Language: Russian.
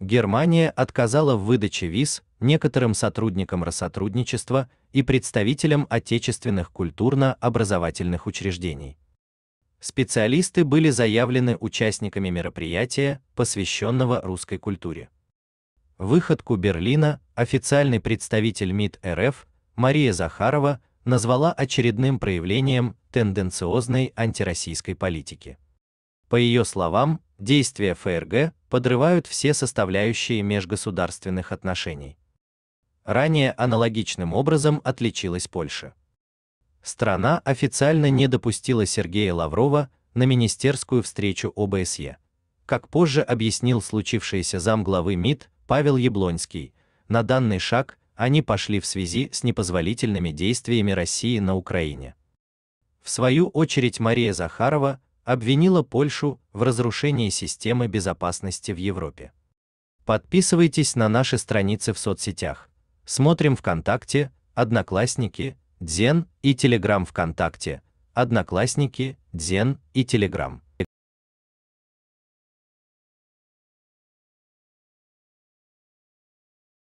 Германия отказала в выдаче виз некоторым сотрудникам Россотрудничества и представителям отечественных культурно-образовательных учреждений. Специалисты были заявлены участниками мероприятия, посвященного русской культуре. Выходку Берлина официальный представитель МИД РФ Мария Захарова назвала очередным проявлением тенденциозной антироссийской политики. По ее словам, Действия ФРГ подрывают все составляющие межгосударственных отношений. Ранее аналогичным образом отличилась Польша. Страна официально не допустила Сергея Лаврова на министерскую встречу ОБСЕ. Как позже объяснил случившийся замглавы МИД Павел Яблонский, на данный шаг они пошли в связи с непозволительными действиями России на Украине. В свою очередь Мария Захарова обвинила Польшу в разрушении системы безопасности в Европе. Подписывайтесь на наши страницы в соцсетях. Смотрим ВКонтакте, Одноклассники, Дзен и Телеграм ВКонтакте, Одноклассники, Дзен и Телеграм.